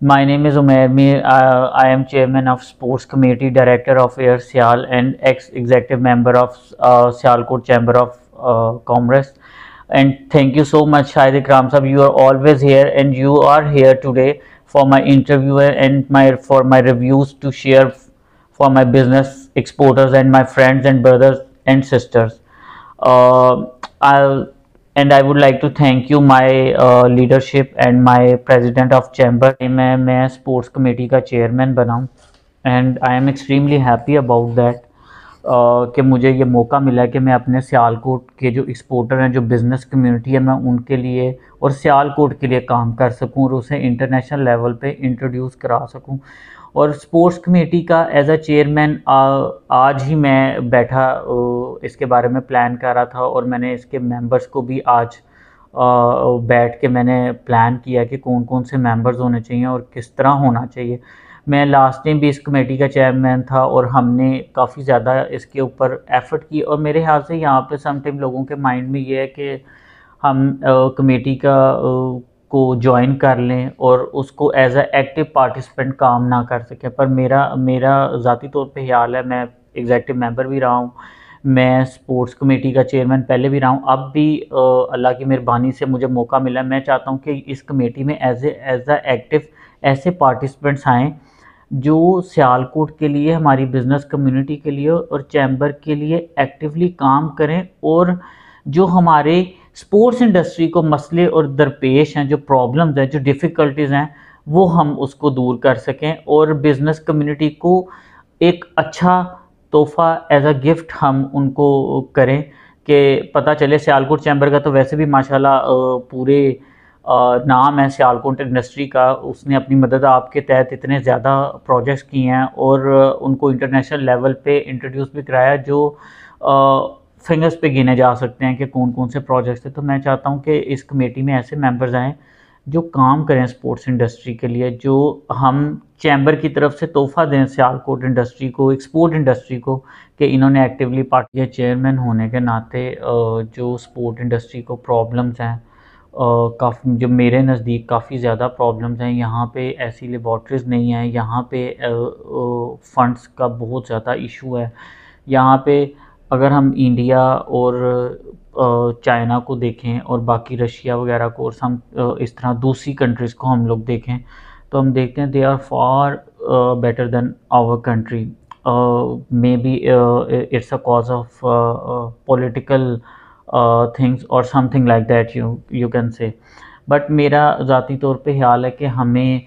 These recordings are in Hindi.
My name is Umair Mir. Uh, I am chairman of sports committee, director of Air Sial and ex-executive member of uh, Sialkot Chamber of uh, Commerce. And thank you so much, Shahid Ram You are always here and you are here today for my interview and my for my reviews to share for my business exporters and my friends and brothers and sisters. Uh, I'll and I would like to thank you my leadership and my president of chamber मैं मैं स्पोर्ट्स कमेटी का चेयरमैन बनाऊँ and I am extremely happy about that कि मुझे ये मौका मिला कि मैं अपने सियालकोट के जो एक्सपोर्टर हैं जो बिज़नेस कम्यूनिटी है मैं उनके लिए और सियालकोट के लिए काम कर सकूँ और उसे इंटरनेशनल लेवल पर इंट्रोड्यूस करा सकूँ और स्पोर्ट्स कमेटी का एज अ चेयरमैन आज ही मैं बैठा इसके बारे में प्लान कर रहा था और मैंने इसके मेंबर्स को भी आज बैठ के मैंने प्लान किया कि कौन कौन से मेंबर्स होने चाहिए और किस तरह होना चाहिए मैं लास्ट टाइम भी इस कमेटी का चेयरमैन था और हमने काफ़ी ज़्यादा इसके ऊपर एफर्ट की और मेरे ख्याल से यहाँ पे समटाइम लोगों के माइंड में ये है कि हम कमेटी का को ज्वाइन कर लें और उसको एज अ एक्टिव पार्टिसिपेंट काम ना कर सकें पर मेरा मेरा ज़ाती तौर पे ख्याल है मैं एग्जैक्टिव मेंबर भी रहा हूँ मैं स्पोर्ट्स कमेटी का चेयरमैन पहले भी रहा हूँ अब भी अल्लाह की मेहरबानी से मुझे मौका मिला मैं चाहता हूँ कि इस कमेटी में एज एज अ एक्टिव ऐसे पार्टिसिपेंट्स आएँ जो सियालकोट के लिए हमारी बिज़नेस कम्यूनिटी के लिए और चैम्बर के लिए एक्टिवली काम करें और जो हमारे स्पोर्ट्स इंडस्ट्री को मसले और दरपेश हैं जो प्रॉब्लम्स हैं जो डिफ़िकल्टीज़ हैं वो हम उसको दूर कर सकें और बिज़नेस कम्युनिटी को एक अच्छा तोहफ़ा एज अ गिफ्ट हम उनको करें कि पता चले सियालकोट चैम्बर का तो वैसे भी माशाल्लाह पूरे नाम है सियालकोट इंडस्ट्री का उसने अपनी मदद आपके तहत इतने ज़्यादा प्रोजेक्ट्स किए हैं और उनको इंटरनेशनल लेवल पे इंट्रोड्यूस भी कराया जो फिंगर्स पे गिने जा सकते हैं कि कौन कौन से प्रोजेक्ट्स थे तो मैं चाहता हूँ कि इस कमेटी में ऐसे मेंबर्स आएँ जो काम करें स्पोर्ट्स इंडस्ट्री के लिए जो हम चैम्बर की तरफ से तोहफा दें सियालकोट इंडस्ट्री को एक्सपोर्ट इंडस्ट्री को कि इन्होंने एक्टिवली पार्ट या चेयरमैन होने के नाते जो स्पोर्ट इंडस्ट्री को प्रॉब्लम्स हैं काफ़ी जो मेरे नज़दीक काफ़ी ज़्यादा प्रॉब्लम्स हैं यहाँ पे ऐसी लेबॉट्रीज नहीं हैं यहाँ पे फंड्स का बहुत ज़्यादा इशू है यहाँ पे अगर हम इंडिया और चाइना को देखें और बाकी रशिया वगैरह को और हम इस तरह दूसरी कंट्रीज़ को हम लोग देखें तो हम देखते हैं they are far better than our country maybe it's a cause of political things और something like that you you can say but मेरा ज़ाती तौर पे ख्याल है कि हमें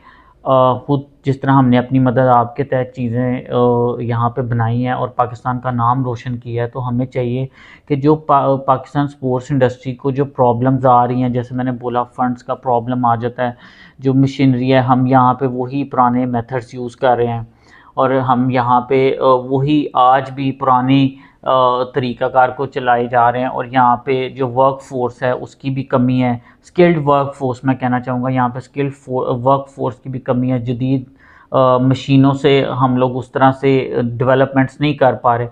खुद जिस तरह हमने अपनी मदद आपके तहत चीज़ें यहाँ पे बनाई हैं और पाकिस्तान का नाम रोशन किया है तो हमें चाहिए कि जो पा, पाकिस्तान स्पोर्ट्स इंडस्ट्री को जो प्रॉब्लम्स आ रही हैं जैसे मैंने बोला फंड्स का प्रॉब्लम आ जाता है जो मशीनरी है हम यहाँ पे वही पुराने मेथड्स यूज़ कर रहे हैं और हम यहाँ पे वही आज भी पुरानी तरीक़ाकार को चलाए जा रहे हैं और यहाँ पे जो वर्क फोर्स है उसकी भी कमी है स्किल्ड वर्क फोर्स मैं कहना चाहूँगा यहाँ पे स्किल्ड वर्क फोर्स की भी कमी है जदीद मशीनों से हम लोग उस तरह से डेवलपमेंट्स नहीं कर पा रहे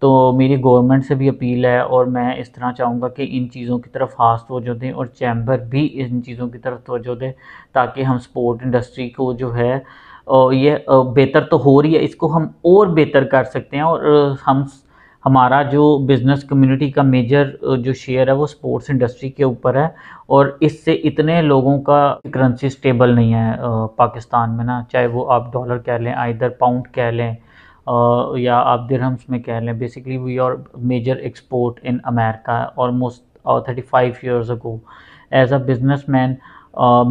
तो मेरी गवर्नमेंट से भी अपील है और मैं इस तरह चाहूँगा कि इन चीज़ों की तरफ खास तोजो दें और चैम्बर भी इन चीज़ों की तरफ तोजो दें ताकि हम स्पोर्ट इंडस्ट्री को जो है और ये बेहतर तो हो रही है इसको हम और बेहतर कर सकते हैं और हम हमारा जो बिज़नेस कम्युनिटी का मेजर जो शेयर है वो स्पोर्ट्स इंडस्ट्री के ऊपर है और इससे इतने लोगों का करेंसी स्टेबल नहीं है पाकिस्तान में ना चाहे वो आप डॉलर कह लें आइदर पाउंड कह लें या आप दिरहम्स में कह लें basically we are major export in America almost thirty five years ago as a businessman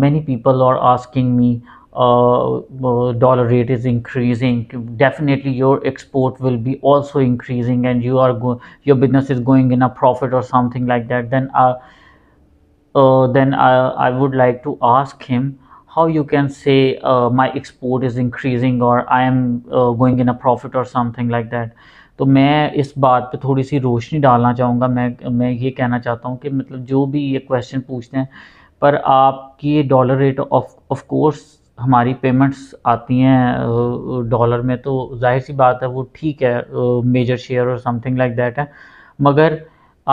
many people are asking me uh, dollar rate is increasing definitely your export will be also increasing and you are go your business is going in a profit or something like that then uh, uh, then I, I would like to ask him how you can say uh, my export is increasing or I am uh, going in a profit or something like that तो मैं इस बात पे थोड़ी सी रोशनी डालना चाहूँगा मैं मैं ये कहना चाहता हूँ कि मतलब जो भी ये क्वेश्चन पूछते हैं पर आपकी dollar rate of of course हमारी पेमेंट्स आती हैं डॉलर में तो जाहिर सी बात है वो ठीक है मेजर शेयर और समथिंग लाइक दैट है मगर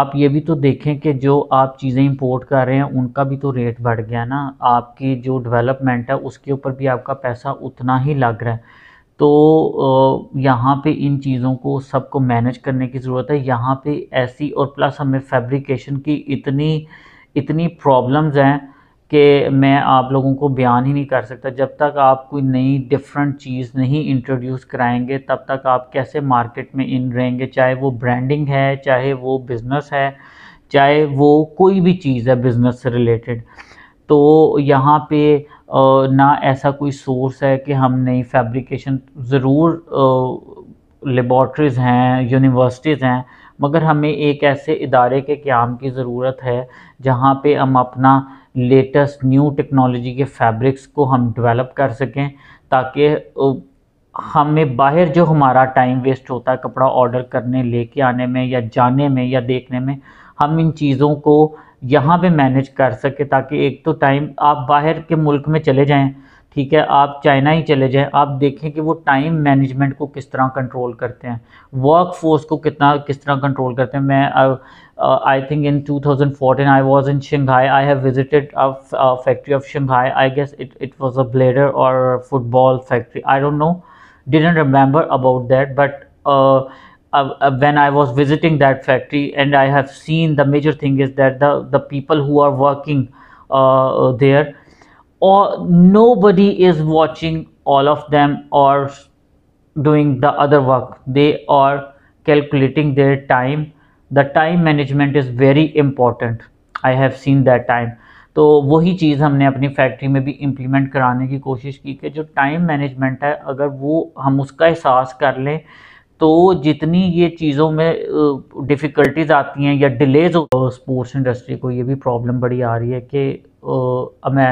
आप ये भी तो देखें कि जो आप चीज़ें इंपोर्ट कर रहे हैं उनका भी तो रेट बढ़ गया ना आपकी जो डेवलपमेंट है उसके ऊपर भी आपका पैसा उतना ही लग रहा है तो यहाँ पे इन चीज़ों को सबको मैनेज करने की ज़रूरत है यहाँ पे ऐसी और प्लस हमें फैब्रिकेशन की इतनी इतनी प्रॉब्लम्स हैं कि मैं आप लोगों को बयान ही नहीं कर सकता जब तक आप कोई नई डिफरेंट चीज़ नहीं इंट्रोड्यूस कराएंगे तब तक आप कैसे मार्केट में इन रहेंगे चाहे वो ब्रांडिंग है चाहे वो बिज़नेस है चाहे वो कोई भी चीज़ है बिज़नेस से रिलेटेड तो यहाँ पे ना ऐसा कोई सोर्स है कि हम नई फैब्रिकेशन ज़रूर लेबॉर्ट्रीज़ हैं यूनिवर्सिटीज़ हैं मगर हमें एक ऐसे इदारे के क्याम की ज़रूरत है जहाँ पे हम अपना लेटेस्ट न्यू टेक्नोलॉजी के फैब्रिक्स को हम डेवलप कर सकें ताकि हमें बाहर जो हमारा टाइम वेस्ट होता है कपड़ा ऑर्डर करने लेके आने में या जाने में या देखने में हम इन चीज़ों को यहाँ पे मैनेज कर सके ताकि एक तो टाइम आप बाहर के मुल्क में चले जाएं ठीक है आप चाइना ही चले जाएं आप देखें कि वो टाइम मैनेजमेंट को किस तरह कंट्रोल करते हैं वर्क फोर्स को कितना किस तरह कंट्रोल करते हैं मैं I think in 2014 I was in Shanghai I have visited a factory of Shanghai I guess it it was a bladder और football factory I don't know didn't remember about that but when I was visiting that factory and I have seen the major thing is that the people who are working there uh, uh or nobody is watching all of them or doing the other work they are calculating their time the time management is very important i have seen that time तो वही चीज़ हमने अपनी फैक्ट्री में भी इम्प्लीमेंट कराने की कोशिश की कि जो टाइम मैनेजमेंट है अगर वो हम उसका एहसास कर लें तो जितनी ये चीज़ों में डिफ़िकल्टीज आती हैं या डिलेज हो स्पोर्ट्स इंडस्ट्री को ये भी प्रॉब्लम बड़ी आ रही है कि मैं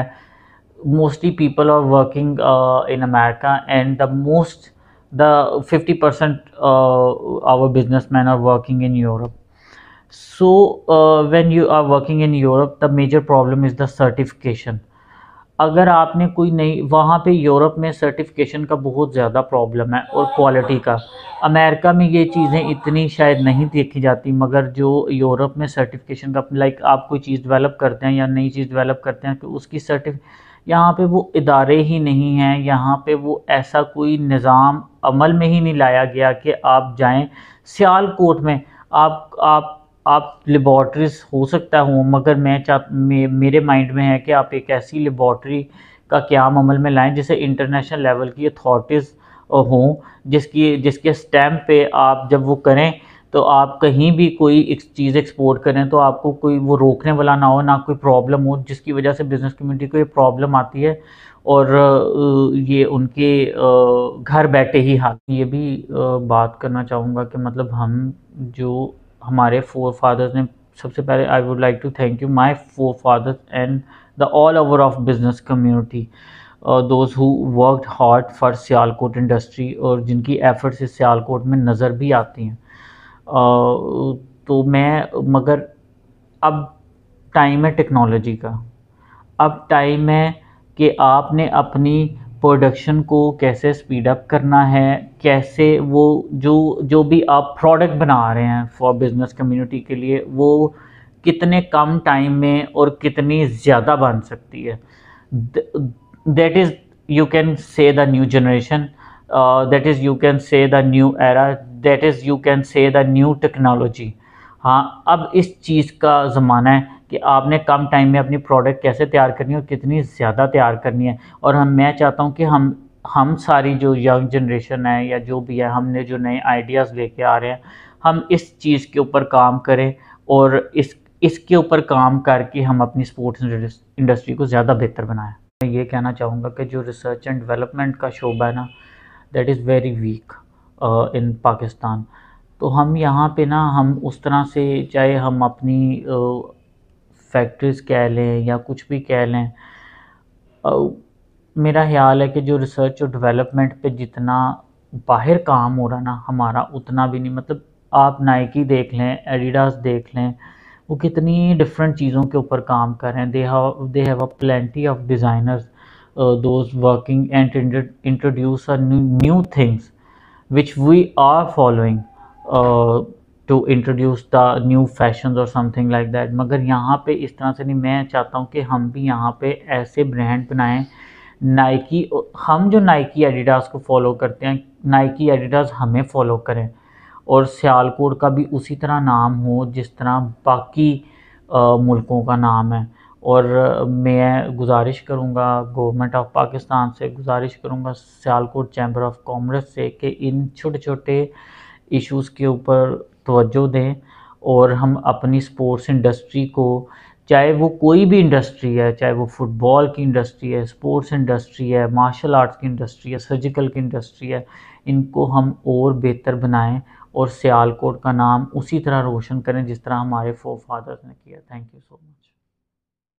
mostly people are working uh, in America and the most the 50 percent our businessmen are working in Europe so when you are working in Europe the major problem is the certification अगर आपने कोई नहीं वहाँ पे यूरोप में सर्टिफिकेशन का बहुत ज़्यादा प्रॉब्लम है और क्वालिटी का अमेरिका में ये चीज़ें इतनी शायद नहीं देखी जाती मगर जो यूरोप में सर्टिफिकेशन का लाइक आप कोई चीज़ डेवलप करते हैं या नई चीज़ डेवलप करते हैं तो उसकी सर्टिफिक यहाँ पे वो इदारे ही नहीं हैं यहाँ पे वो ऐसा कोई निज़ाम अमल में ही नहीं लाया गया कि आप जाएं सियालकोट में आप आप आप लेबॉर्ट्रीज हो सकता हूँ मगर मैं चाह मे, मेरे माइंड में है कि आप एक ऐसी लेबॉर्ट्री का क्याम अमल में लाएं जिसे इंटरनेशनल लेवल की अथॉरटीज़ हों जिसकी जिसके स्टैम्प पे आप जब वो करें तो आप कहीं भी कोई एक चीज़ एक्सपोर्ट करें तो आपको कोई वो रोकने वाला ना हो ना कोई प्रॉब्लम हो जिसकी वजह से बिज़नेस कम्युनिटी को ये प्रॉब्लम आती है और ये उनके घर बैठे ही हाथ ये भी बात करना चाहूँगा कि मतलब हम जो हमारे फोर फादर्स ने सबसे पहले I would like to thank you my forefathers and the all over of business community those who work hard for Sialkot industry और जिनकी एफर्ट्स इस सियालकोट में नज़र भी आती हैं तो मैं मगर अब टाइम है टेक्नोलॉजी का अब टाइम है कि आपने अपनी प्रोडक्शन को कैसे स्पीड अप करना है कैसे वो जो जो भी आप प्रोडक्ट बना रहे हैं फॉर बिज़नेस कम्युनिटी के लिए वो कितने कम टाइम में और कितनी ज़्यादा बन सकती है that is you can say the new generation that is you can say the new era that is you can say the new technology हाँ अब इस चीज़ का ज़माना है कि आपने कम टाइम में अपनी प्रोडक्ट कैसे तैयार करनी है और कितनी ज़्यादा तैयार करनी है और हम मैं चाहता हूँ कि हम हम सारी जो यंग जनरेशन है या जो भी है हमने जो नए आइडियाज़ लेके आ रहे हैं हम इस चीज़ के ऊपर काम करें और इस इसके ऊपर काम करके हम अपनी स्पोर्ट्स इंडस्ट्री को ज़्यादा बेहतर बनाएं मैं ये कहना चाहूँगा कि जो रिसर्च एंड डेवलपमेंट का शोबा है ना that is very weak in Pakistan तो हम यहाँ पे ना हम उस तरह से चाहे हम अपनी फैक्ट्रीज़ uh, कह लें या कुछ भी कह लें uh, मेरा ख्याल है कि जो रिसर्च और डेवलपमेंट पे जितना बाहर काम हो रहा ना हमारा उतना भी नहीं मतलब आप नाइकी देख लें एडिडास देख लें वो कितनी डिफरेंट चीज़ों के ऊपर काम कर रहे हैं they have they have a plenty of designers uh, those working and introduce a new, new things which we are following uh, to introduce the new fashion और समथिंग लाइक दैट मगर यहाँ पे इस तरह से नहीं मैं चाहता हूँ कि हम भी यहाँ पे ऐसे ब्रांड बनाएं नाइकी हम जो नाइकी एडिडास को फॉलो करते हैं नाइकी एडिडास हमें फॉलो करें और सियालकोट का भी उसी तरह नाम हो जिस तरह बाकी आ, uh, मुल्कों का नाम है और मैं गुजारिश करूंगा गवर्नमेंट ऑफ पाकिस्तान से गुजारिश करूंगा सियालकोट चैम्बर ऑफ कॉमर्स से कि इन छोटे छोटे इश्यूज़ के ऊपर तोज्जो दें और हम अपनी स्पोर्ट्स इंडस्ट्री को चाहे वो कोई भी इंडस्ट्री है चाहे वो फुटबॉल की इंडस्ट्री है स्पोर्ट्स इंडस्ट्री है मार्शल आर्ट्स की इंडस्ट्री है सर्जिकल की इंडस्ट्री है इनको हम और बेहतर बनाएं और सियालकोट का नाम उसी तरह रोशन करें जिस तरह हमारे फोर फादर्स ने किया थैंक यू सो मच